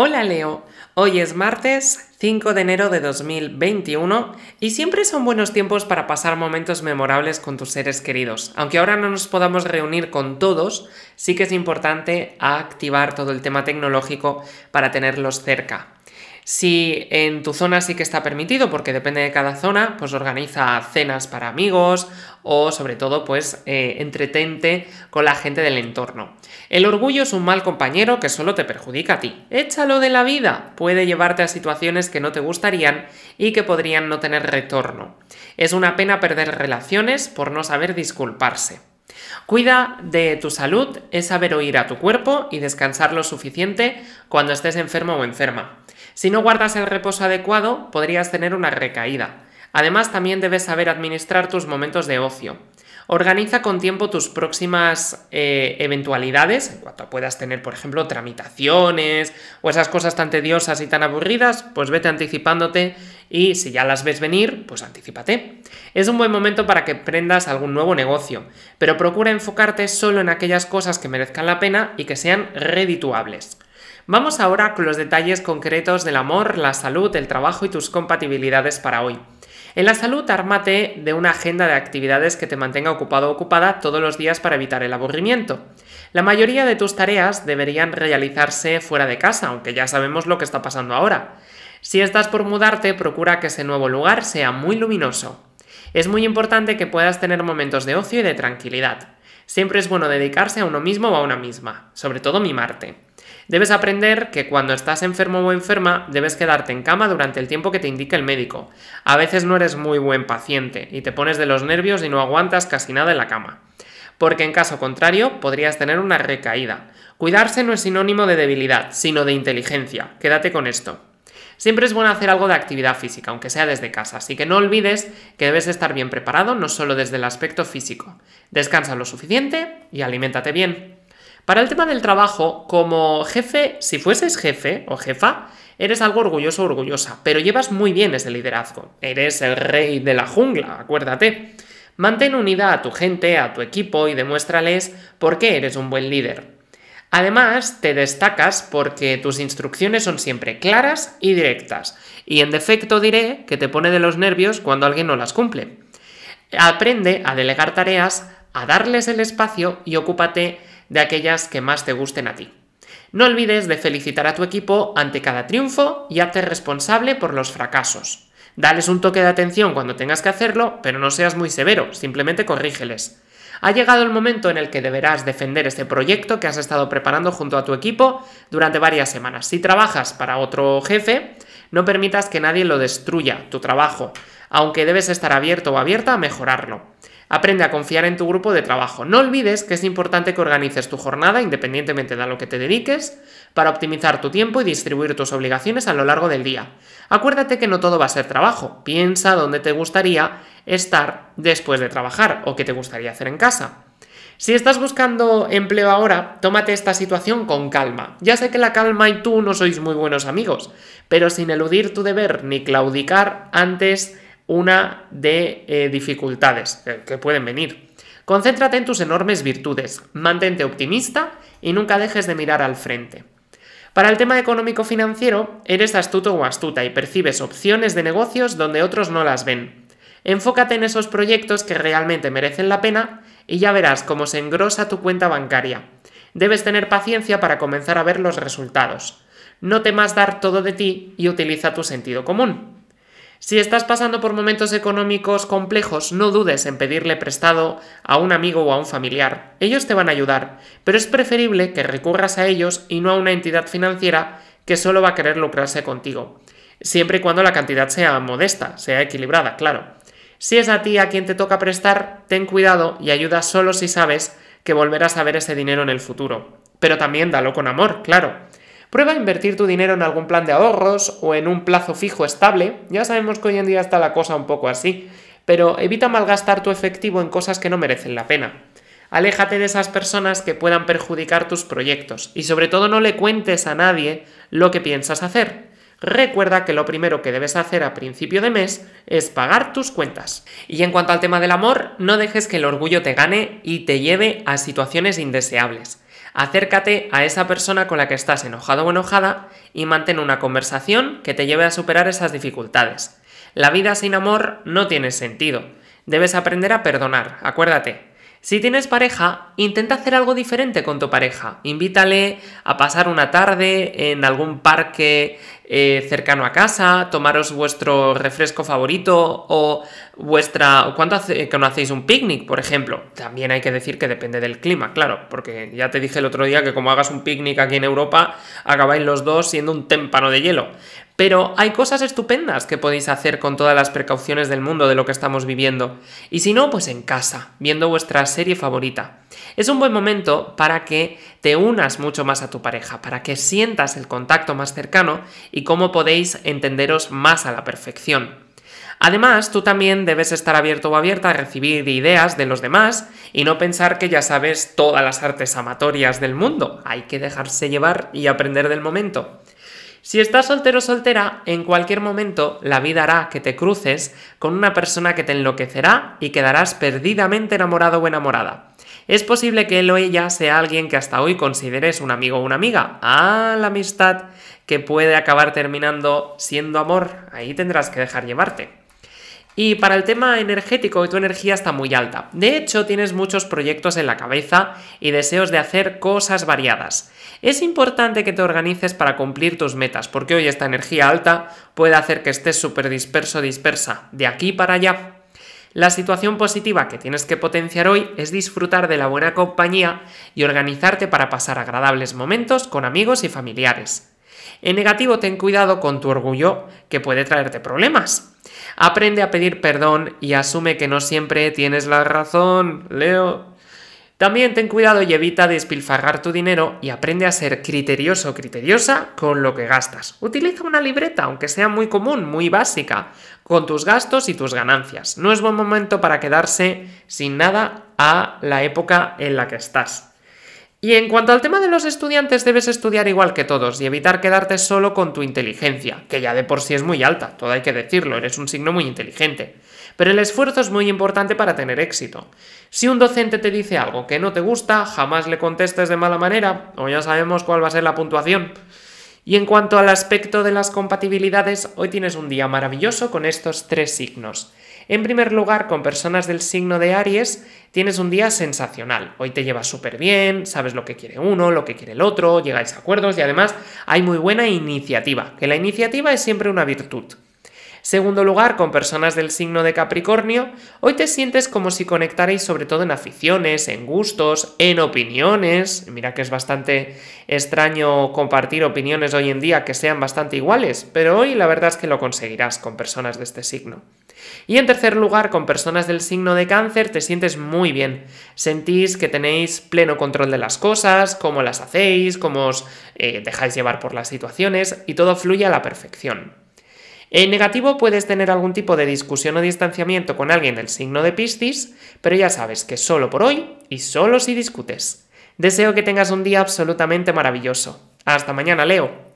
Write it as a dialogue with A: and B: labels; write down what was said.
A: Hola Leo, hoy es martes 5 de enero de 2021 y siempre son buenos tiempos para pasar momentos memorables con tus seres queridos. Aunque ahora no nos podamos reunir con todos, sí que es importante activar todo el tema tecnológico para tenerlos cerca. Si en tu zona sí que está permitido, porque depende de cada zona, pues organiza cenas para amigos o sobre todo pues eh, entretente con la gente del entorno. El orgullo es un mal compañero que solo te perjudica a ti. Échalo de la vida, puede llevarte a situaciones que no te gustarían y que podrían no tener retorno. Es una pena perder relaciones por no saber disculparse. Cuida de tu salud, es saber oír a tu cuerpo y descansar lo suficiente cuando estés enfermo o enferma. Si no guardas el reposo adecuado, podrías tener una recaída. Además, también debes saber administrar tus momentos de ocio. Organiza con tiempo tus próximas eh, eventualidades, en cuanto puedas tener, por ejemplo, tramitaciones o esas cosas tan tediosas y tan aburridas, pues vete anticipándote y si ya las ves venir, pues anticipate. Es un buen momento para que prendas algún nuevo negocio, pero procura enfocarte solo en aquellas cosas que merezcan la pena y que sean redituables. Vamos ahora con los detalles concretos del amor, la salud, el trabajo y tus compatibilidades para hoy. En la salud, ármate de una agenda de actividades que te mantenga ocupado o ocupada todos los días para evitar el aburrimiento. La mayoría de tus tareas deberían realizarse fuera de casa, aunque ya sabemos lo que está pasando ahora. Si estás por mudarte, procura que ese nuevo lugar sea muy luminoso. Es muy importante que puedas tener momentos de ocio y de tranquilidad. Siempre es bueno dedicarse a uno mismo o a una misma, sobre todo mimarte. Debes aprender que cuando estás enfermo o enferma debes quedarte en cama durante el tiempo que te indique el médico. A veces no eres muy buen paciente y te pones de los nervios y no aguantas casi nada en la cama. Porque en caso contrario podrías tener una recaída. Cuidarse no es sinónimo de debilidad, sino de inteligencia. Quédate con esto. Siempre es bueno hacer algo de actividad física, aunque sea desde casa, así que no olvides que debes estar bien preparado, no solo desde el aspecto físico. Descansa lo suficiente y aliméntate bien. Para el tema del trabajo, como jefe, si fueses jefe o jefa, eres algo orgulloso o orgullosa, pero llevas muy bien ese liderazgo. Eres el rey de la jungla, acuérdate. Mantén unida a tu gente, a tu equipo y demuéstrales por qué eres un buen líder. Además, te destacas porque tus instrucciones son siempre claras y directas, y en defecto diré que te pone de los nervios cuando alguien no las cumple. Aprende a delegar tareas, a darles el espacio y ocúpate de aquellas que más te gusten a ti. No olvides de felicitar a tu equipo ante cada triunfo y hazte responsable por los fracasos. Dales un toque de atención cuando tengas que hacerlo, pero no seas muy severo, simplemente corrígeles. Ha llegado el momento en el que deberás defender este proyecto que has estado preparando junto a tu equipo durante varias semanas. Si trabajas para otro jefe, no permitas que nadie lo destruya, tu trabajo, aunque debes estar abierto o abierta a mejorarlo. Aprende a confiar en tu grupo de trabajo. No olvides que es importante que organices tu jornada, independientemente de a lo que te dediques, para optimizar tu tiempo y distribuir tus obligaciones a lo largo del día. Acuérdate que no todo va a ser trabajo. Piensa dónde te gustaría estar después de trabajar o qué te gustaría hacer en casa. Si estás buscando empleo ahora, tómate esta situación con calma. Ya sé que la calma y tú no sois muy buenos amigos, pero sin eludir tu deber ni claudicar antes una de eh, dificultades eh, que pueden venir. Concéntrate en tus enormes virtudes, mantente optimista y nunca dejes de mirar al frente. Para el tema económico-financiero, eres astuto o astuta y percibes opciones de negocios donde otros no las ven. Enfócate en esos proyectos que realmente merecen la pena y ya verás cómo se engrosa tu cuenta bancaria. Debes tener paciencia para comenzar a ver los resultados. No temas dar todo de ti y utiliza tu sentido común. Si estás pasando por momentos económicos complejos, no dudes en pedirle prestado a un amigo o a un familiar. Ellos te van a ayudar, pero es preferible que recurras a ellos y no a una entidad financiera que solo va a querer lucrarse contigo, siempre y cuando la cantidad sea modesta, sea equilibrada, claro. Si es a ti a quien te toca prestar, ten cuidado y ayuda solo si sabes que volverás a ver ese dinero en el futuro. Pero también dalo con amor, claro. Prueba a invertir tu dinero en algún plan de ahorros o en un plazo fijo estable. Ya sabemos que hoy en día está la cosa un poco así, pero evita malgastar tu efectivo en cosas que no merecen la pena. Aléjate de esas personas que puedan perjudicar tus proyectos y sobre todo no le cuentes a nadie lo que piensas hacer. Recuerda que lo primero que debes hacer a principio de mes es pagar tus cuentas. Y en cuanto al tema del amor, no dejes que el orgullo te gane y te lleve a situaciones indeseables. Acércate a esa persona con la que estás enojado o enojada y mantén una conversación que te lleve a superar esas dificultades. La vida sin amor no tiene sentido. Debes aprender a perdonar, acuérdate. Si tienes pareja, intenta hacer algo diferente con tu pareja. Invítale a pasar una tarde en algún parque eh, cercano a casa, tomaros vuestro refresco favorito o vuestra... ¿Cuánto hace que eh, no hacéis un picnic, por ejemplo? También hay que decir que depende del clima, claro, porque ya te dije el otro día que como hagas un picnic aquí en Europa, acabáis los dos siendo un témpano de hielo. Pero hay cosas estupendas que podéis hacer con todas las precauciones del mundo de lo que estamos viviendo. Y si no, pues en casa, viendo vuestra serie favorita. Es un buen momento para que te unas mucho más a tu pareja, para que sientas el contacto más cercano y cómo podéis entenderos más a la perfección. Además, tú también debes estar abierto o abierta a recibir ideas de los demás y no pensar que ya sabes todas las artes amatorias del mundo. Hay que dejarse llevar y aprender del momento. Si estás soltero o soltera, en cualquier momento la vida hará que te cruces con una persona que te enloquecerá y quedarás perdidamente enamorado o enamorada. Es posible que él o ella sea alguien que hasta hoy consideres un amigo o una amiga. Ah, la amistad que puede acabar terminando siendo amor. Ahí tendrás que dejar llevarte. Y para el tema energético, tu energía está muy alta. De hecho, tienes muchos proyectos en la cabeza y deseos de hacer cosas variadas. Es importante que te organices para cumplir tus metas, porque hoy esta energía alta puede hacer que estés súper disperso, dispersa, de aquí para allá. La situación positiva que tienes que potenciar hoy es disfrutar de la buena compañía y organizarte para pasar agradables momentos con amigos y familiares. En negativo, ten cuidado con tu orgullo, que puede traerte problemas. Aprende a pedir perdón y asume que no siempre tienes la razón, Leo. También ten cuidado y evita despilfarrar tu dinero y aprende a ser criterioso o criteriosa con lo que gastas. Utiliza una libreta, aunque sea muy común, muy básica, con tus gastos y tus ganancias. No es buen momento para quedarse sin nada a la época en la que estás. Y en cuanto al tema de los estudiantes, debes estudiar igual que todos y evitar quedarte solo con tu inteligencia, que ya de por sí es muy alta, todo hay que decirlo, eres un signo muy inteligente. Pero el esfuerzo es muy importante para tener éxito. Si un docente te dice algo que no te gusta, jamás le contestes de mala manera, o ya sabemos cuál va a ser la puntuación. Y en cuanto al aspecto de las compatibilidades, hoy tienes un día maravilloso con estos tres signos. En primer lugar, con personas del signo de Aries, tienes un día sensacional. Hoy te llevas súper bien, sabes lo que quiere uno, lo que quiere el otro, llegáis a acuerdos y además hay muy buena iniciativa, que la iniciativa es siempre una virtud. Segundo lugar, con personas del signo de Capricornio, hoy te sientes como si conectarais sobre todo en aficiones, en gustos, en opiniones. Mira que es bastante extraño compartir opiniones hoy en día que sean bastante iguales, pero hoy la verdad es que lo conseguirás con personas de este signo. Y en tercer lugar, con personas del signo de cáncer te sientes muy bien. Sentís que tenéis pleno control de las cosas, cómo las hacéis, cómo os eh, dejáis llevar por las situaciones y todo fluye a la perfección. En negativo puedes tener algún tipo de discusión o distanciamiento con alguien del signo de Piscis, pero ya sabes que solo por hoy y solo si discutes. Deseo que tengas un día absolutamente maravilloso. Hasta mañana, Leo.